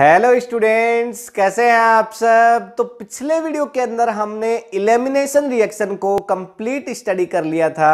hello students कैसे हैं आप सब तो पिछले वीडियो के अंदर हमने इलेमिनेशन रिएक्शन को कंप्लीट स्टडी कर लिया था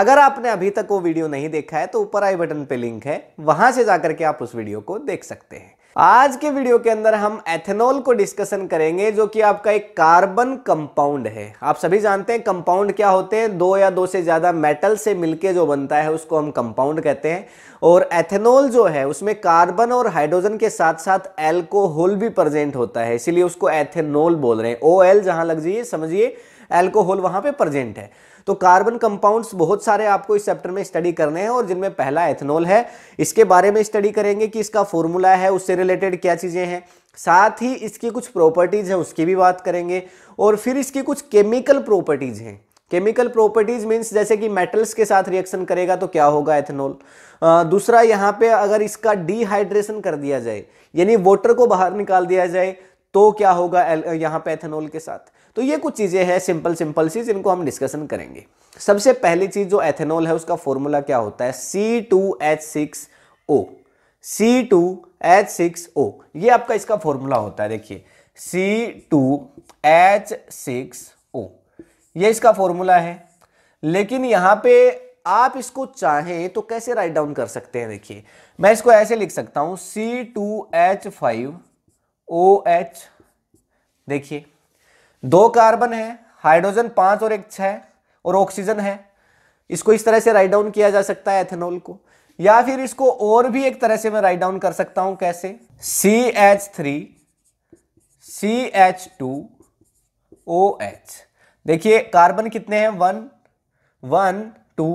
अगर आपने अभी तक वो वीडियो नहीं देखा है तो ऊपर आई बटन पे लिंक है वहां से जाकर के आप उस वीडियो को देख सकते हैं आज के वीडियो के अंदर हम एथेनॉल को डिस्कशन करेंगे जो कि आपका एक कार्बन कंपाउंड है आप सभी जानते हैं कंपाउंड क्या होते हैं दो या दो से ज़्यादा मेटल से मिलके जो बनता है उसको हम कंपाउंड कहते हैं और एथेनॉल जो है उसमें कार्बन और हाइड्रोजन के साथ साथ एल्कोहल भी प्रेजेंट होता है इसीलिए उसको एथेनॉल बोल रहे हैं ओ एल जहां लग जाइए समझिए एल्कोहल वहां पे प्रेजेंट है तो कार्बन कंपाउंड्स बहुत सारे आपको इस चैप्टर में स्टडी करने हैं और जिनमें पहला एथेनॉल है इसके बारे में स्टडी करेंगे कि इसका फॉर्मूला है उससे रिलेटेड क्या चीज़ें हैं साथ ही इसकी कुछ प्रॉपर्टीज़ हैं उसकी भी बात करेंगे और फिर इसकी कुछ केमिकल प्रॉपर्टीज़ हैं केमिकल प्रॉपर्टीज मीन्स जैसे कि मेटल्स के साथ रिएक्शन करेगा तो क्या होगा एथेनॉल दूसरा यहाँ पे अगर इसका डिहाइड्रेशन कर दिया जाए यानी वाटर को बाहर निकाल दिया जाए तो क्या होगा यहाँ पे एथेनॉल के साथ तो ये कुछ चीज़ें हैं सिंपल सिंपल सी जिनको हम डिस्कशन करेंगे सबसे पहली चीज़ जो एथेनॉल है उसका फॉर्मूला क्या होता है C two H six O C two H six O ये आपका इसका फॉर्मूला होता है देखिए C two H six O ये इसका फॉर्मूला है लेकिन यहाँ पे आप इसको चाहें तो कैसे राइट डाउन कर सकते हैं देखिए मैं इसको ऐसे लिख सकता हूँ C two H five O H देखिए दो कार्बन है हाइड्रोजन पांच और एक छह और ऑक्सीजन है इसको इस तरह से राइट डाउन किया जा सकता है एथेनॉल को या फिर इसको और भी एक तरह से मैं राइट डाउन कर सकता हूं कैसे C H three C H two O H देखिए कार्बन कितने हैं वन वन टू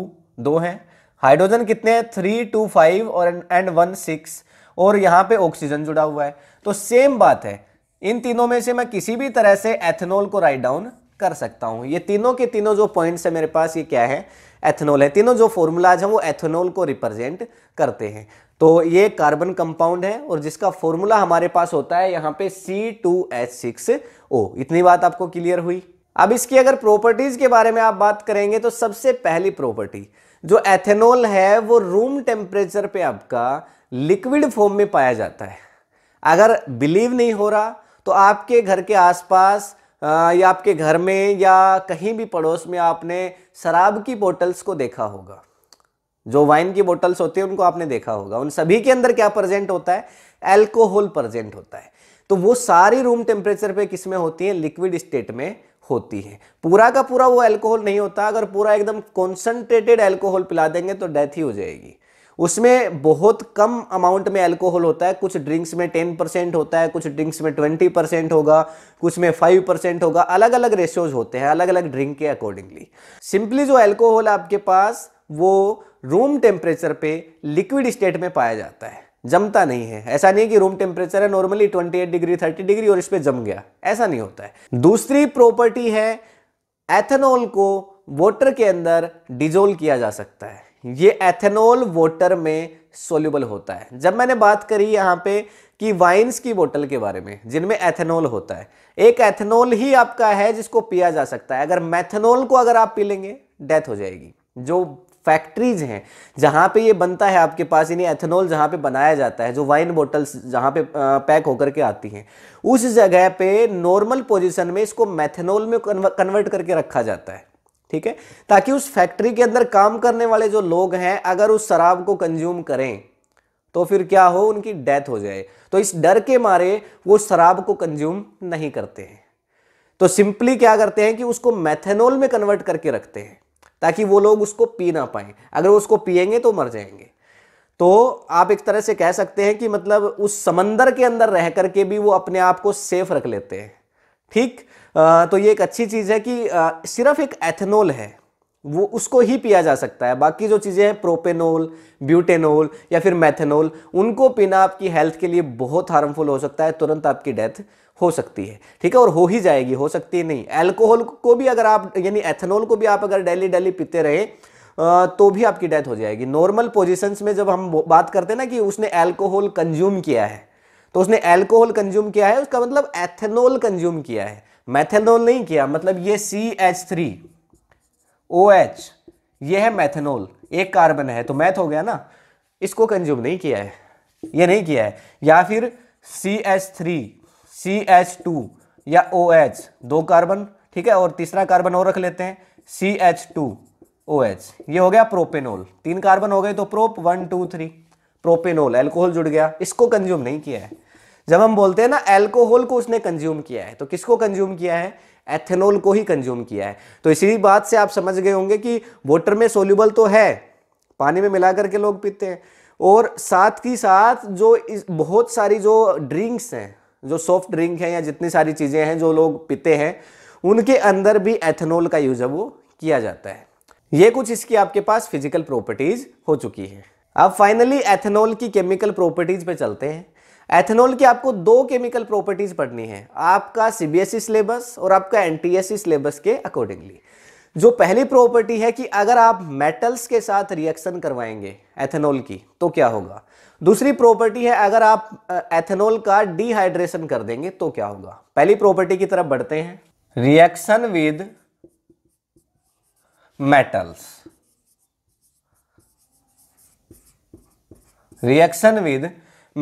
दो हैं हाइड्रोजन कितने हैं थ्री टू फाइव और एंड वन सिक्स और यहां पे ऑक्सीजन जुड़ा हुआ है तो सेम बात है इन तीनों में से मैं किसी भी तरह से एथेनॉल को राइट डाउन कर सकता हूं ये तीनों के तीनों जो पॉइंट्स है मेरे पास ये क्या है एथेनॉल है तीनों जो फॉर्मूलाज हैं वो एथेनॉल को रिप्रेजेंट करते हैं तो ये कार्बन कंपाउंड है और जिसका फॉर्मूला हमारे पास होता है यहां पे C2H6O इतनी बात आपको क्लियर हुई अब इसकी अगर प्रॉपर्टीज के बारे में आप बात करेंगे तो सबसे पहली प्रॉपर्टी जो एथेनॉल है वो रूम टेम्परेचर पे आपका लिक्विड फॉर्म में पाया जाता है अगर बिलीव नहीं हो रहा तो आपके घर के आसपास या आपके घर में या कहीं भी पड़ोस में आपने शराब की बोटल्स को देखा होगा जो वाइन की बोटल्स होती है उनको आपने देखा होगा उन सभी के अंदर क्या प्रेजेंट होता है एल्कोहल प्रेजेंट होता है तो वो सारी रूम टेम्परेचर पे किस में होती है लिक्विड स्टेट में होती है पूरा का पूरा वो एल्कोहल नहीं होता अगर पूरा एकदम कॉन्सेंट्रेटेड एल्कोहल पिला देंगे तो डेथ ही हो जाएगी उसमें बहुत कम अमाउंट में अल्कोहल होता है कुछ ड्रिंक्स में टेन परसेंट होता है कुछ ड्रिंक्स में ट्वेंटी परसेंट होगा कुछ में फाइव परसेंट होगा अलग अलग रेशियोज होते हैं अलग अलग ड्रिंक के अकॉर्डिंगली सिंपली जो अल्कोहल आपके पास वो रूम टेम्परेचर पे लिक्विड स्टेट में पाया जाता है जमता नहीं है ऐसा नहीं है कि रूम टेम्परेचर है नॉर्मली 28 डिग्री 30 डिग्री और इस पर जम गया ऐसा नहीं होता है दूसरी प्रॉपर्टी है एथेनॉल को वाटर के अंदर डिजोल्व किया जा सकता है ये एथेनॉल वाटर में सोल्यूबल होता है जब मैंने बात करी यहाँ पे कि वाइन्स की बोतल के बारे में जिनमें एथेनॉल होता है एक एथेनॉल ही आपका है जिसको पिया जा सकता है अगर मैथेनॉल को अगर आप पी लेंगे डेथ हो जाएगी जो फैक्ट्रीज हैं जहाँ पे ये बनता है आपके पास यानी एथेनॉल जहाँ पे बनाया जाता है जो वाइन बोटल्स जहाँ पे पैक होकर के आती हैं उस जगह पे नॉर्मल पोजीशन में इसको मैथेनॉल में कन्वर्ट करके रखा जाता है ठीक है ताकि उस फैक्ट्री के अंदर काम करने वाले जो लोग हैं अगर उस शराब को कंज्यूम करें तो फिर क्या हो उनकी डेथ हो जाए तो इस डर के मारे वो शराब को कंज्यूम नहीं करते हैं तो सिंपली क्या करते हैं कि उसको मैथेनॉल में कन्वर्ट करके रखते हैं ताकि वो लोग उसको पी ना पाए अगर उसको पिएंगे तो मर जाएंगे तो आप एक तरह से कह सकते हैं कि मतलब उस समंदर के अंदर रह करके भी वो अपने आप को सेफ रख लेते हैं ठीक तो ये एक अच्छी चीज़ है कि सिर्फ एक एथेनॉल है वो उसको ही पिया जा सकता है बाकी जो चीज़ें हैं प्रोपेनोल ब्यूटेनोल या फिर मैथेनोल उनको पीना आपकी हेल्थ के लिए बहुत हार्मफुल हो सकता है तुरंत आपकी डेथ हो सकती है ठीक है और हो ही जाएगी हो सकती है नहीं अल्कोहल को भी अगर आप यानी एथेनॉल को भी आप अगर डेली डेली पीते रहे तो भी आपकी डेथ हो जाएगी नॉर्मल पोजिशंस में जब हम बात करते हैं ना कि उसने एल्कोहल कंज्यूम किया है तो उसने एल्कोहल कंज्यूम किया है उसका मतलब एथेनॉल कंज्यूम किया है मैथेनॉल नहीं किया मतलब ये C H three O H ये है मैथेनॉल एक कार्बन है तो मैथ हो गया ना इसको कंज्यूम नहीं किया है ये नहीं किया है या फिर C H three C H two या ओ एच दो कार्बन ठीक है और तीसरा कार्बन और रख लेते हैं C H two O H ये हो गया प्रोपेनोल तीन कार्बन हो गए तो prop one two three propanol alcohol जुड़ गया इसको कंज्यूम नहीं किया है जब हम बोलते हैं ना एल्कोहल को उसने कंज्यूम किया है तो किसको कंज्यूम किया है एथेनॉल को ही कंज्यूम किया है तो इसी बात से आप समझ गए होंगे कि वोटर में सोल्यूबल तो है पानी में मिला करके लोग पीते हैं और साथ ही साथ जो इस बहुत सारी जो ड्रिंक्स हैं जो सॉफ्ट ड्रिंक हैं या जितनी सारी चीज़ें हैं जो लोग पीते हैं उनके अंदर भी एथेनॉल का यूज वो किया जाता है ये कुछ इसकी आपके पास फिजिकल प्रॉपर्टीज हो चुकी हैं अब फाइनली एथेनॉल की केमिकल प्रॉपर्टीज पे चलते हैं एथेनॉल की आपको दो केमिकल प्रॉपर्टीज पढ़नी है आपका सीबीएसई सिलेबस e और आपका एनटीएससी सिलेबस e के अकॉर्डिंगली जो पहली प्रॉपर्टी है कि अगर आप मेटल्स के साथ रिएक्शन करवाएंगे एथेनॉल की तो क्या होगा दूसरी प्रॉपर्टी है अगर आप एथेनॉल का डिहाइड्रेशन कर देंगे तो क्या होगा पहली प्रॉपर्टी की तरफ बढ़ते हैं reaction with metals reaction with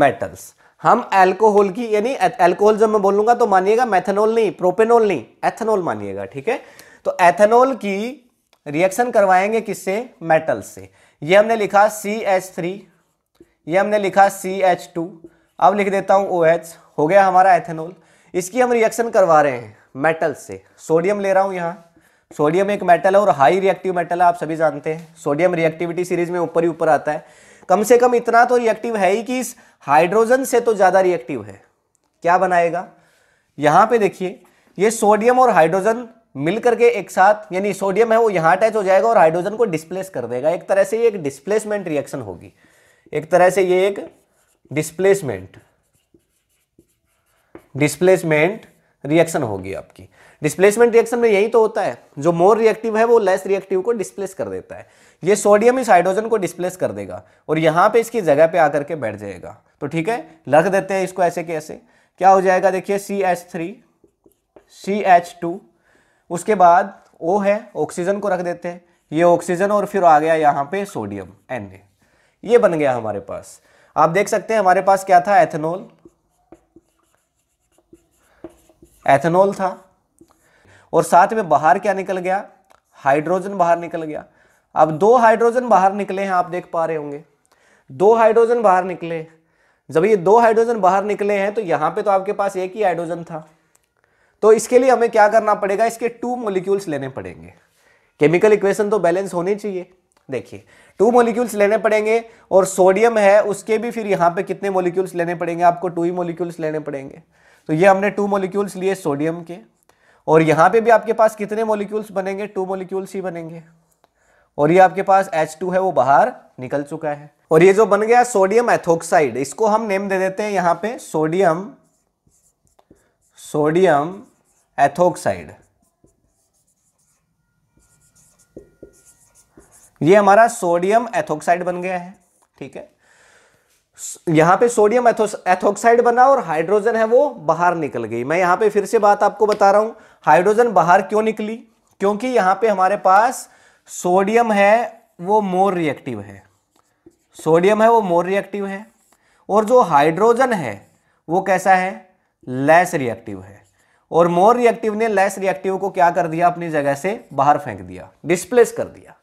metals हम एल्कोहल की यानी एल्कोहल जब मैं बोलूंगा तो मानिएगा मैथेनॉल नहीं प्रोपेनॉल नहीं एथेनॉल मानिएगा ठीक है तो एथेनॉल की रिएक्शन करवाएंगे किससे मेटल से ये हमने लिखा सी एच थ्री ये हमने लिखा सी एच टू अब लिख देता हूं ओ एच हो गया हमारा एथेनॉल इसकी हम रिएक्शन करवा रहे हैं मेटल से सोडियम ले रहा हूं यहाँ सोडियम एक मेटल है और हाई रिएक्टिव मेटल है आप सभी जानते हैं सोडियम रिएक्टिविटी सीरीज में ऊपर ही ऊपर आता है कम से कम इतना तो रिएक्टिव है ही कि इस हाइड्रोजन से तो ज़्यादा रिएक्टिव है क्या बनाएगा यहां पे देखिए ये सोडियम और हाइड्रोजन मिल करके एक साथ यानी सोडियम है वो यहां अटैच हो जाएगा और हाइड्रोजन को डिस्प्लेस कर देगा एक तरह से ये एक डिस्प्लेसमेंट रिएक्शन होगी एक तरह से ये एक डिस्प्लेसमेंट डिस्प्लेसमेंट रिएक्शन होगी आपकी डिस्प्लेसमेंट रिएक्शन में यही तो होता है जो मोर रिएक्टिव है वो लेस रिएक्टिव को डिस्प्लेस कर देता है ये सोडियम इस हाइड्रोजन को डिस्प्लेस कर देगा और यहाँ पे इसकी जगह पे आकर के बैठ जाएगा तो ठीक है रख देते हैं इसको ऐसे कैसे क्या हो जाएगा देखिए C H three C H two उसके बाद ओ है ऑक्सीजन को रख देते हैं ये ऑक्सीजन और फिर आ गया यहाँ पे सोडियम एन ये बन गया हमारे पास आप देख सकते हैं हमारे पास क्या था एथेनॉल एथेनॉल था और साथ में बाहर क्या निकल गया हाइड्रोजन बाहर निकल गया अब दो हाइड्रोजन बाहर निकले हैं आप देख पा रहे होंगे दो हाइड्रोजन बाहर निकले जब ये दो हाइड्रोजन बाहर निकले हैं तो यहां पे तो आपके पास एक ही हाइड्रोजन था तो इसके लिए हमें क्या करना पड़ेगा इसके टू मोलिक्यूल्स लेने पड़ेंगे केमिकल इक्वेशन तो बैलेंस होनी चाहिए देखिए टू मोलिक्यूल्स लेने पड़ेंगे और सोडियम है उसके भी फिर यहां पर कितने मोलिक्यूल्स लेने पड़ेंगे आपको टू ही मोलिक्यूल्स लेने पड़ेंगे तो ये हमने टू मोलिक्यूल्स लिए सोडियम के और यहाँ पे भी आपके पास कितने मोलिक्यूल्स बनेंगे टू मोलिक्यूल्स ही बनेंगे और ये आपके पास H2 है वो बाहर निकल चुका है और ये जो बन गया सोडियम एथोक्साइड इसको हम नेम दे देते हैं यहाँ पे सोडियम सोडियम एथोक्साइड ये हमारा सोडियम एथोक्साइड बन गया है ठीक है यहां पे सोडियम एथोक्साइड बना और हाइड्रोजन है वो बाहर निकल गई मैं यहां पे फिर से बात आपको बता रहा हूं हाइड्रोजन बाहर क्यों निकली क्योंकि यहां पे हमारे पास सोडियम है वो मोर रिएक्टिव है सोडियम है वो मोर रिएक्टिव है और जो हाइड्रोजन है वो कैसा है लेस रिएक्टिव है और मोर रिएक्टिव ने लेस रिएक्टिव को क्या कर दिया अपनी जगह से बाहर फेंक दिया डिस्प्लेस कर दिया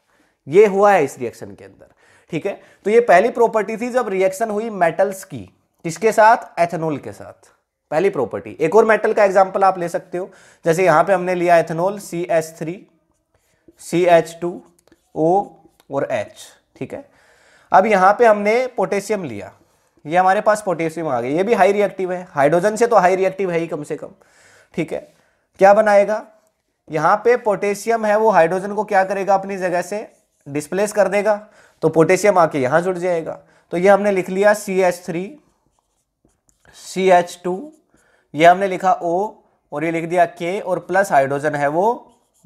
ये हुआ है इस रिएक्शन के अंदर ठीक है तो ये पहली प्रॉपर्टी थी जब रिएक्शन हुई मेटल्स की किसके साथ एथेनॉल के साथ पहली प्रॉपर्टी एक और मेटल का एग्जांपल आप ले सकते हो जैसे यहां पे हमने लिया ethanol C H three C H two O और एच ठीक है अब यहां पे हमने पोटेशियम लिया ये हमारे पास पोटेशियम आ गया ये भी हाई रिएक्टिव है हाइड्रोजन से तो हाई रिएक्टिव है ही कम से कम ठीक है क्या बनाएगा यहां पे पोटेशियम है वो हाइड्रोजन को क्या करेगा अपनी जगह से डिस्प्लेस कर देगा तो पोटेशियम आके यहां जुड़ जाएगा तो ये हमने लिख लिया C H three C H two ये हमने लिखा ओ और ये लिख दिया के और प्लस हाइड्रोजन है वो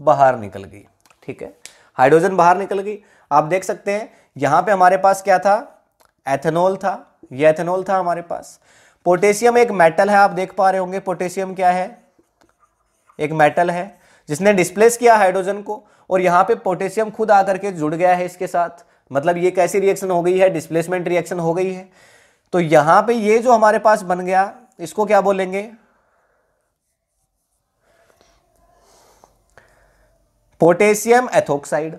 बाहर निकल गई ठीक है हाइड्रोजन बाहर निकल गई आप देख सकते हैं यहां पे हमारे पास क्या था एथेनॉल था ये एथेनॉल था हमारे पास पोटेशियम एक मेटल है आप देख पा रहे होंगे पोटेशियम क्या है एक मेटल है जिसने डिस्प्लेस किया हाइड्रोजन को और यहां पे पोटेशियम खुद आकर के जुड़ गया है इसके साथ मतलब ये कैसी रिएक्शन हो गई है डिस्प्लेसमेंट रिएक्शन हो गई है तो यहां पे ये जो हमारे पास बन गया इसको क्या बोलेंगे पोटेशियम एथोक्साइड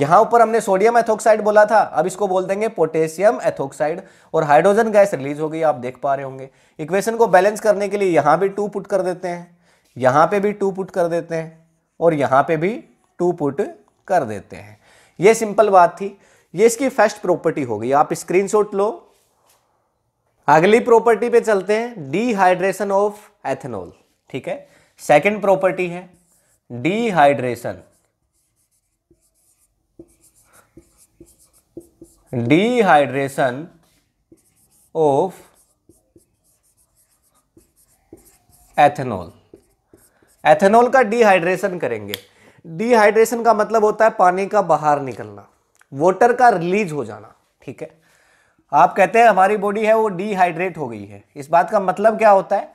यहां ऊपर हमने सोडियम एथोक्साइड बोला था अब इसको बोल देंगे पोटेशियम एथोक्साइड और हाइड्रोजन गैस रिलीज हो गई आप देख पा रहे होंगे इक्वेशन को बैलेंस करने के लिए यहां भी टू पुट कर देते हैं यहां पे भी टू पुट कर देते हैं और यहां पे भी टू पुट कर देते हैं ये सिंपल बात थी ये इसकी फर्स्ट प्रॉपर्टी हो गई आप स्क्रीनशॉट लो अगली प्रॉपर्टी पे चलते हैं डिहाइड्रेशन ऑफ एथेनॉल ठीक है सेकंड प्रॉपर्टी है dehydration dehydration of ethanol ethanol का डिहाइड्रेशन करेंगे डिहाइड्रेशन का मतलब होता है पानी का बाहर निकलना वाटर का रिलीज हो जाना ठीक है आप कहते हैं हमारी बॉडी है वो डिहाइड्रेट हो गई है इस बात का मतलब क्या होता है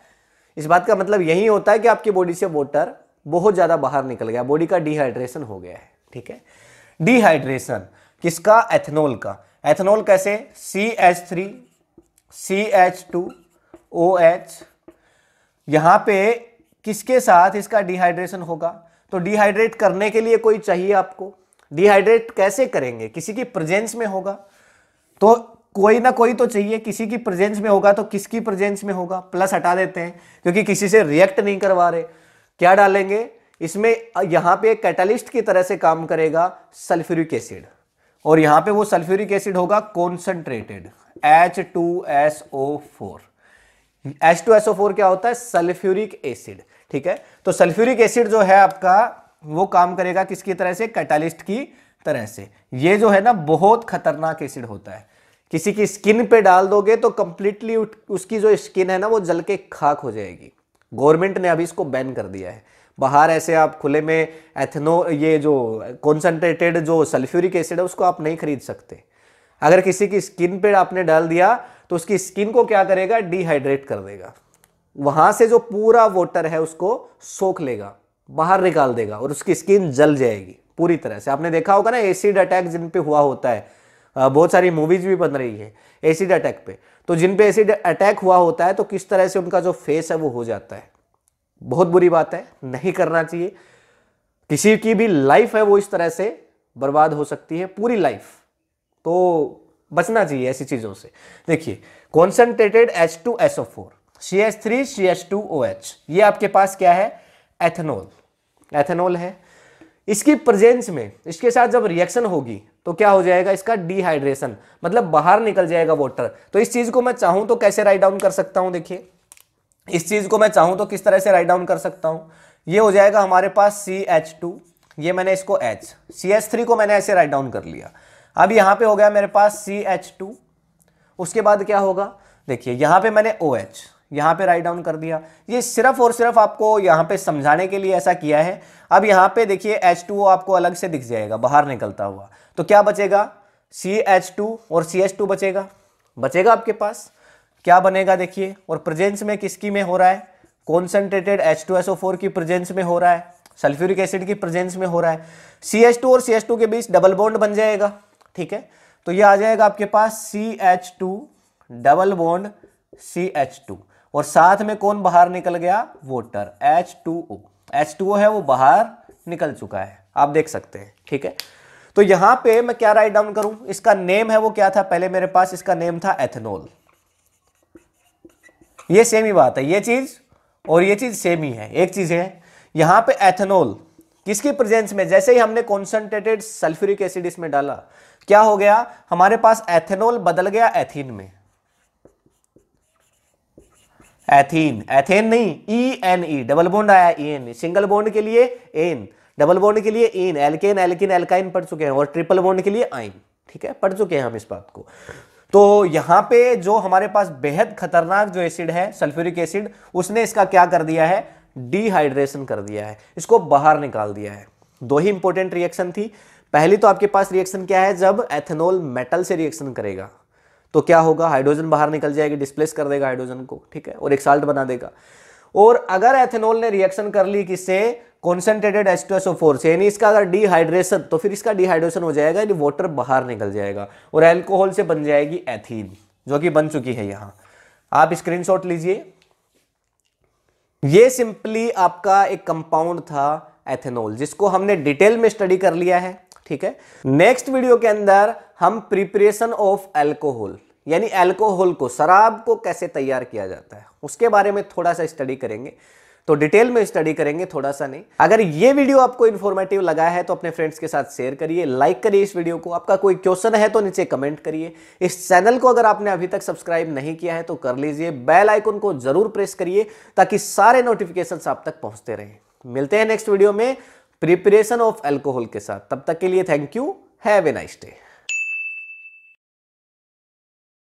इस बात का मतलब यही होता है कि आपकी बॉडी से वाटर बहुत ज़्यादा बाहर निकल गया बॉडी का डिहाइड्रेशन हो गया है ठीक है डिहाइड्रेशन किसका एथेनॉल का एथेनॉल कैसे C H three C H two O H यहां पे किसके साथ इसका डिहाइड्रेशन होगा तो डिहाइड्रेट करने के लिए कोई चाहिए आपको डिहाइड्रेट कैसे करेंगे किसी की प्रेजेंस में होगा तो कोई ना कोई तो चाहिए किसी की प्रेजेंस में होगा तो किसकी प्रेजेंस में होगा प्लस हटा देते हैं क्योंकि किसी से रिएक्ट नहीं करवा रहे क्या डालेंगे इसमें यहां पे कैटलिस्ट की तरह से काम करेगा सल्फ्यूरिक एसिड और यहां पे वो सल्फ्यूरिक एसिड होगा concentrated H two S O four H two S O four क्या होता है सल्फ्यूरिक एसिड ठीक है तो सल्फ्यूरिक एसिड जो है आपका वो काम करेगा किसकी तरह से कैटालिस्ट की तरह से ये जो है ना बहुत खतरनाक एसिड होता है किसी की स्किन पे डाल दोगे तो कंप्लीटली उसकी जो स्किन है ना वो जल के खाक हो जाएगी गवर्नमेंट ने अभी इसको बैन कर दिया है बाहर ऐसे आप खुले में एथनो ये जो कॉन्सेंट्रेटेड जो सल्फ्यूरिक एसिड है उसको आप नहीं खरीद सकते अगर किसी की स्किन पे आपने डाल दिया तो उसकी स्किन को क्या करेगा डिहाइड्रेट कर देगा वहां से जो पूरा वाटर है उसको सोख लेगा बाहर निकाल देगा और उसकी स्किन जल जाएगी पूरी तरह से आपने देखा होगा ना एसिड अटैक जिन पे हुआ होता है बहुत सारी मूवीज भी बन रही है एसिड अटैक पे तो जिन पे एसिड अटैक हुआ होता है तो किस तरह से उनका जो फेस है वो हो जाता है बहुत बुरी बात है नहीं करना चाहिए किसी की भी लाइफ है वो इस तरह से बर्बाद हो सकती है पूरी लाइफ तो बचना चाहिए ऐसी चीज़ों से देखिए concentrated H two S four C H three C H two O H ये आपके पास क्या है एथेनॉल एथेनॉल है इसकी प्रेजेंस में इसके साथ जब रिएक्शन होगी तो क्या हो जाएगा इसका डिहाइड्रेशन मतलब बाहर निकल जाएगा वाटर तो इस चीज को मैं चाहूं तो कैसे राइट डाउन कर सकता हूं देखिए इस चीज को मैं चाहूं तो किस तरह से राइट डाउन कर सकता हूं ये हो जाएगा हमारे पास सी एच टू ये मैंने इसको एच सी एच थ्री को मैंने ऐसे राइट डाउन कर लिया अब यहां पे हो गया मेरे पास सी एच टू उसके बाद क्या होगा देखिए यहां पे मैंने ओ OH, एच यहां पे राइट डाउन कर दिया ये सिर्फ और सिर्फ आपको यहां पे समझाने के लिए ऐसा किया है अब यहां पे देखिए H2O आपको अलग से दिख जाएगा बाहर निकलता हुआ तो क्या बचेगा CH2 और CH2 बचेगा बचेगा आपके पास क्या बनेगा देखिए और प्रेजेंस में किसकी में हो रहा है कॉन्सेंट्रेटेड H2SO4 की प्रेजेंस में हो रहा है सल्फ्यूरिक एसिड की प्रेजेंस में हो रहा है CH2 और CH2 के बीच डबल बॉन्ड बन जाएगा ठीक है तो ये आ जाएगा आपके पास C H two double bond C H two और साथ में कौन बाहर निकल गया water H two O H two O है वो बाहर निकल चुका है आप देख सकते हैं ठीक है तो यहां पे मैं क्या राइट डाउन करूं इसका नेम है वो क्या था पहले मेरे पास इसका नेम था एथेनॉल ये सेम ही बात है ये चीज और ये चीज सेम ही है एक चीज है यहां पे एथेनॉल किसकी प्रेजेंस में जैसे ही हमने कॉन्सेंट्रेटेड सल्फ्यूरिक एसिड इसमें डाला क्या हो गया हमारे पास एथेनॉल बदल गया एथीन में एथीन एथेन नहीं E N E double bond आया E N E single bond के लिए एन डबल बोन्ड के लिए इन एल्केन एल्किन एल्काइन पढ़ चुके हैं और ट्रिपल बोन्ड के लिए आइन ठीक है पढ़ चुके हैं हम इस बात को तो यहां पे जो हमारे पास बेहद खतरनाक जो एसिड है सल्फ्यूरिक एसिड उसने इसका क्या कर दिया है डिहाइड्रेशन कर दिया है इसको बाहर निकाल दिया है दो ही इंपॉर्टेंट रिएक्शन थी पहली तो आपके पास रिएक्शन क्या है जब एथेनॉल मेटल से रिएक्शन करेगा तो क्या होगा हाइड्रोजन बाहर निकल जाएगी डिस्प्लेस कर देगा हाइड्रोजन को ठीक है और एक साल्ट बना देगा और अगर एथेनॉल ने रिएक्शन कर ली किससे concentrated H two S O four से यानी इसका अगर डिहाइड्रेशन तो फिर इसका डिहाइड्रेशन हो जाएगा यानी वाटर बाहर निकल जाएगा और एल्कोहल से बन जाएगी एथीन जो कि बन चुकी है यहां आप शॉट लीजिए ये सिंपली आपका एक कंपाउंड था एथेनॉल जिसको हमने डिटेल में स्टडी कर लिया है ठीक है नेक्स्ट वीडियो के अंदर हम प्रिपरेशन ऑफ एल्कोहल यानी अल्कोहल को शराब को कैसे तैयार किया जाता है उसके बारे में थोड़ा सा स्टडी करेंगे तो डिटेल में स्टडी करेंगे थोड़ा सा नहीं अगर ये वीडियो आपको इन्फॉर्मेटिव लगा है तो अपने फ्रेंड्स के साथ शेयर करिए लाइक करिए इस वीडियो को आपका कोई क्वेश्चन है तो नीचे कमेंट करिए इस चैनल को अगर आपने अभी तक सब्सक्राइब नहीं किया है तो कर लीजिए बेल आइकन को जरूर प्रेस करिए ताकि सारे नोटिफिकेशन आप तक पहुंचते रहें मिलते हैं नेक्स्ट वीडियो में प्रिपरेशन ऑफ एल्कोहल के साथ तब तक के लिए thank you have a nice day